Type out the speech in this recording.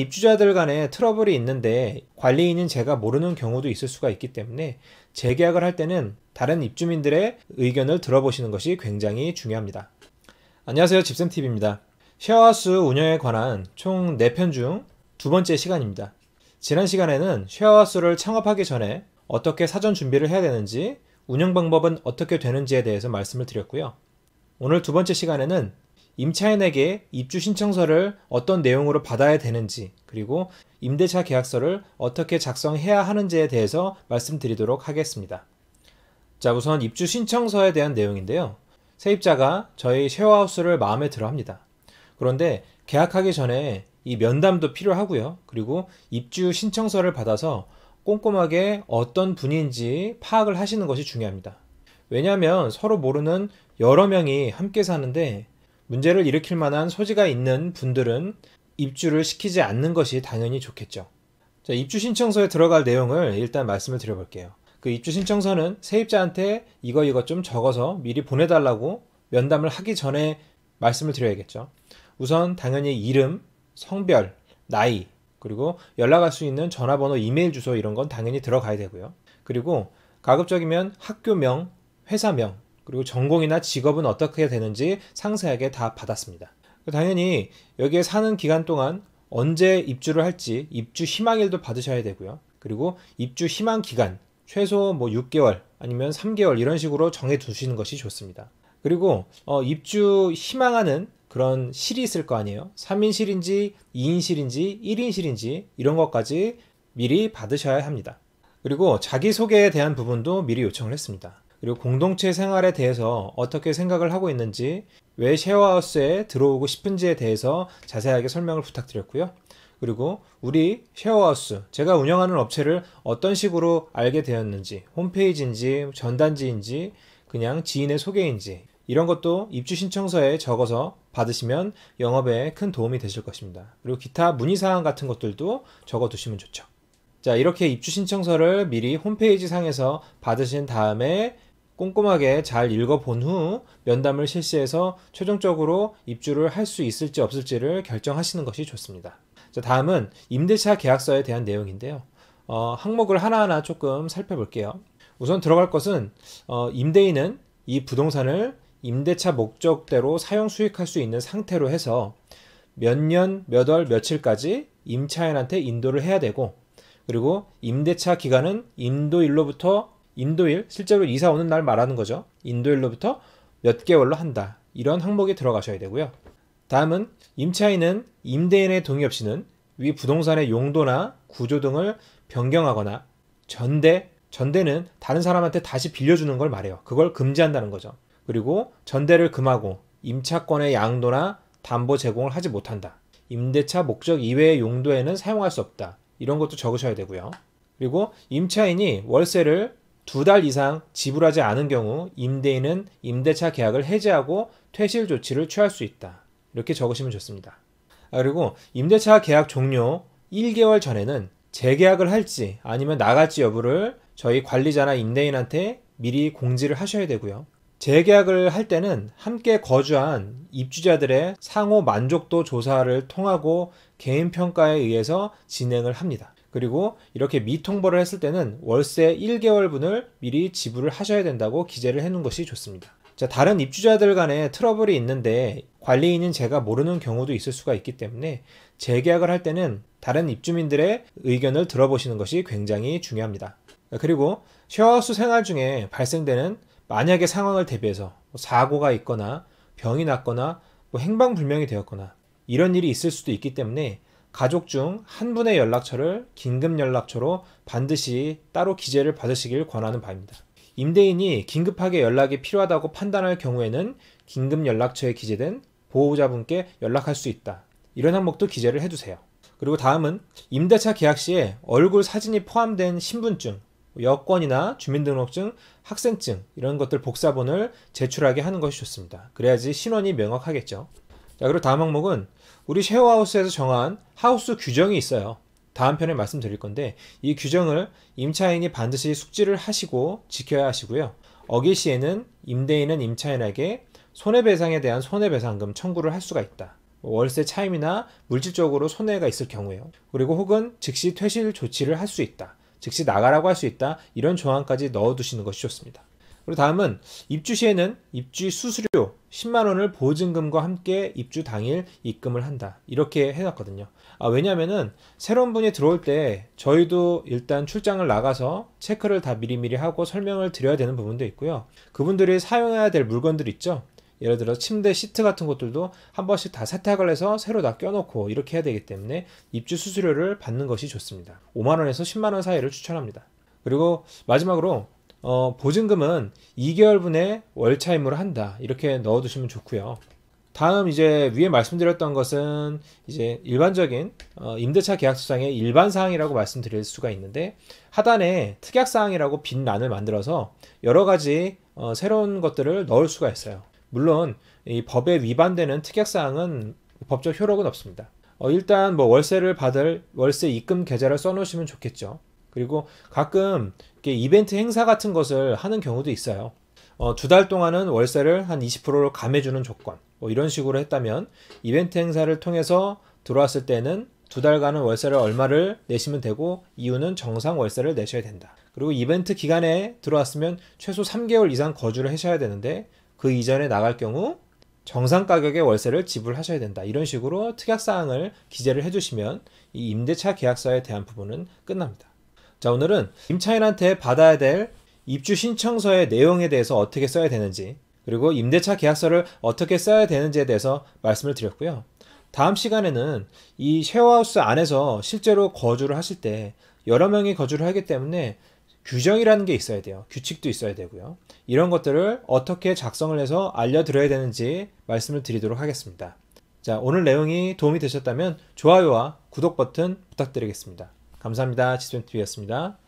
입주자들 간에 트러블이 있는데 관리인인 제가 모르는 경우도 있을 수가 있기 때문에 재계약을 할 때는 다른 입주민들의 의견을 들어보시는 것이 굉장히 중요합니다. 안녕하세요. 집센 t 입니다 쉐어하우스 운영에 관한 총 4편 중 두 번째 시간입니다. 지난 시간에는 쉐어하우스를 창업하기 전에 어떻게 사전 준비를 해야 되는지 운영 방법은 어떻게 되는지에 대해서 말씀을 드렸고요. 오늘 두 번째 시간에는 임차인에게 입주 신청서를 어떤 내용으로 받아야 되는지 그리고 임대차 계약서를 어떻게 작성해야 하는지에 대해서 말씀드리도록 하겠습니다. 자, 우선 입주 신청서에 대한 내용인데요. 세입자가 저희 쉐어하우스를 마음에 들어 합니다. 그런데 계약하기 전에 이 면담도 필요하고요. 그리고 입주 신청서를 받아서 꼼꼼하게 어떤 분인지 파악을 하시는 것이 중요합니다. 왜냐하면 서로 모르는 여러 명이 함께 사는데 문제를 일으킬 만한 소지가 있는 분들은 입주를 시키지 않는 것이 당연히 좋겠죠. 자, 입주 신청서에 들어갈 내용을 일단 말씀을 드려볼게요. 그 입주 신청서는 세입자한테 이거 이거 좀 적어서 미리 보내달라고 면담을 하기 전에 말씀을 드려야겠죠. 우선 당연히 이름, 성별, 나이, 그리고 연락할 수 있는 전화번호, 이메일 주소 이런 건 당연히 들어가야 되고요. 그리고 가급적이면 학교명, 회사명, 그리고 전공이나 직업은 어떻게 해야 되는지 상세하게 다 받았습니다. 당연히 여기에 사는 기간 동안 언제 입주를 할지 입주 희망일도 받으셔야 되고요. 그리고 입주 희망 기간 최소 뭐 6개월 아니면 3개월 이런 식으로 정해 두시는 것이 좋습니다. 그리고 어, 입주 희망하는 그런 실이 있을 거 아니에요. 3인실인지 2인실인지 1인실인지 이런 것까지 미리 받으셔야 합니다. 그리고 자기소개에 대한 부분도 미리 요청을 했습니다. 그리고 공동체 생활에 대해서 어떻게 생각을 하고 있는지, 왜 쉐어하우스에 들어오고 싶은지에 대해서 자세하게 설명을 부탁드렸고요. 그리고 우리 쉐어하우스, 제가 운영하는 업체를 어떤 식으로 알게 되었는지, 홈페이지인지, 전단지인지, 그냥 지인의 소개인지, 이런 것도 입주 신청서에 적어서 받으시면 영업에 큰 도움이 되실 것입니다. 그리고 기타 문의사항 같은 것들도 적어 두시면 좋죠. 자, 이렇게 입주 신청서를 미리 홈페이지 상에서 받으신 다음에 꼼꼼하게 잘 읽어본 후 면담을 실시해서 최종적으로 입주를 할 수 있을지 없을지를 결정하시는 것이 좋습니다. 자, 다음은 임대차 계약서에 대한 내용인데요. 어, 항목을 하나하나 조금 살펴볼게요. 우선 들어갈 것은 어, 임대인은 이 부동산을 임대차 목적대로 사용 수익할 수 있는 상태로 해서 몇 년, 몇 월, 며칠까지 임차인한테 인도를 해야 되고 그리고 임대차 기간은 인도일로부터 인도일 실제로 이사 오는 날 말하는 거죠. 인도일로부터 몇 개월로 한다. 이런 항목에 들어가셔야 되고요. 다음은 임차인은 임대인의 동의 없이는 위 부동산의 용도나 구조 등을 변경하거나 전대, 전대는 다른 사람한테 다시 빌려주는 걸 말해요. 그걸 금지한다는 거죠. 그리고 전대를 금하고 임차권의 양도나 담보 제공을 하지 못한다. 임대차 목적 이외의 용도에는 사용할 수 없다. 이런 것도 적으셔야 되고요. 그리고 임차인이 월세를 두달 이상 지불하지 않은 경우 임대인은 임대차 계약을 해지하고 퇴실 조치를 취할 수 있다. 이렇게 적으시면 좋습니다. 아, 그리고 임대차 계약 종료 1개월 전에는 재계약을 할지 아니면 나갈지 여부를 저희 관리자나 임대인한테 미리 공지를 하셔야 되고요. 재계약을 할 때는 함께 거주한 입주자들의 상호 만족도 조사를 통하고 개인 평가에 의해서 진행을 합니다. 그리고 이렇게 미통보를 했을 때는 월세 1개월분을 미리 지불을 하셔야 된다고 기재를 해놓은 것이 좋습니다. 자, 다른 입주자들 간에 트러블이 있는데 관리인인 제가 모르는 경우도 있을 수가 있기 때문에 재계약을 할 때는 다른 입주민들의 의견을 들어보시는 것이 굉장히 중요합니다. 그리고 쉐어하우스 생활 중에 발생되는 만약의 상황을 대비해서 뭐 사고가 있거나 병이 났거나 뭐 행방불명이 되었거나 이런 일이 있을 수도 있기 때문에 가족 중 한 분의 연락처를 긴급 연락처로 반드시 따로 기재를 받으시길 권하는 바입니다. 임대인이 긴급하게 연락이 필요하다고 판단할 경우에는 긴급 연락처에 기재된 보호자분께 연락할 수 있다. 이런 항목도 기재를 해주세요. 그리고 다음은 임대차 계약 시에 얼굴 사진이 포함된 신분증, 여권이나 주민등록증, 학생증 이런 것들 복사본을 제출하게 하는 것이 좋습니다. 그래야지 신원이 명확하겠죠. 자, 그리고 다음 항목은 우리 쉐어하우스에서 정한 하우스 규정이 있어요. 다음 편에 말씀드릴 건데 이 규정을 임차인이 반드시 숙지를 하시고 지켜야 하시고요. 어길 시에는 임대인은 임차인에게 손해배상에 대한 손해배상금 청구를 할 수가 있다. 뭐 월세 차임이나 물질적으로 손해가 있을 경우에요. 그리고 혹은 즉시 퇴실 조치를 할 수 있다. 즉시 나가라고 할 수 있다. 이런 조항까지 넣어두시는 것이 좋습니다. 그리고 다음은 입주 시에는 입주 수수료 10만 원을 보증금과 함께 입주 당일 입금을 한다. 이렇게 해놨거든요. 아, 왜냐면은 새로운 분이 들어올 때 저희도 일단 출장을 나가서 체크를 다 미리미리 하고 설명을 드려야 되는 부분도 있고요. 그분들이 사용해야 될 물건들 있죠. 예를 들어 침대 시트 같은 것들도 한 번씩 다 세탁을 해서 새로 다 껴놓고 이렇게 해야 되기 때문에 입주 수수료를 받는 것이 좋습니다. 5만원에서 10만원 사이를 추천합니다. 그리고 마지막으로 어, 보증금은 2개월분의 월차임으로 한다. 이렇게 넣어두시면 좋고요. 다음 이제 위에 말씀드렸던 것은 이제 일반적인 어, 임대차 계약서상의 일반 사항이라고 말씀드릴 수가 있는데 하단에 특약 사항이라고 빈 란을 만들어서 여러 가지 어, 새로운 것들을 넣을 수가 있어요. 물론 이 법에 위반되는 특약 사항은 법적 효력은 없습니다. 어, 일단 뭐 월세를 받을 월세 입금 계좌를 써놓으시면 좋겠죠. 그리고 가끔 이벤트 행사 같은 것을 하는 경우도 있어요. 어, 두 달 동안은 월세를 한 20%를 감해주는 조건 뭐 이런 식으로 했다면 이벤트 행사를 통해서 들어왔을 때는 두 달간은 월세를 얼마를 내시면 되고 이유는 정상 월세를 내셔야 된다. 그리고 이벤트 기간에 들어왔으면 최소 3개월 이상 거주를 하셔야 되는데 그 이전에 나갈 경우 정상 가격의 월세를 지불하셔야 된다. 이런 식으로 특약 사항을 기재를 해주시면 이 임대차 계약서에 대한 부분은 끝납니다. 자, 오늘은 임차인한테 받아야 될 입주 신청서의 내용에 대해서 어떻게 써야 되는지, 그리고 임대차 계약서를 어떻게 써야 되는지에 대해서 말씀을 드렸고요. 다음 시간에는 이 쉐어하우스 안에서 실제로 거주를 하실 때 여러 명이 거주를 하기 때문에 규정이라는 게 있어야 돼요. 규칙도 있어야 되고요. 이런 것들을 어떻게 작성을 해서 알려드려야 되는지 말씀을 드리도록 하겠습니다. 자, 오늘 내용이 도움이 되셨다면 좋아요와 구독 버튼 부탁드리겠습니다. 감사합니다. 지존연 t v 였습니다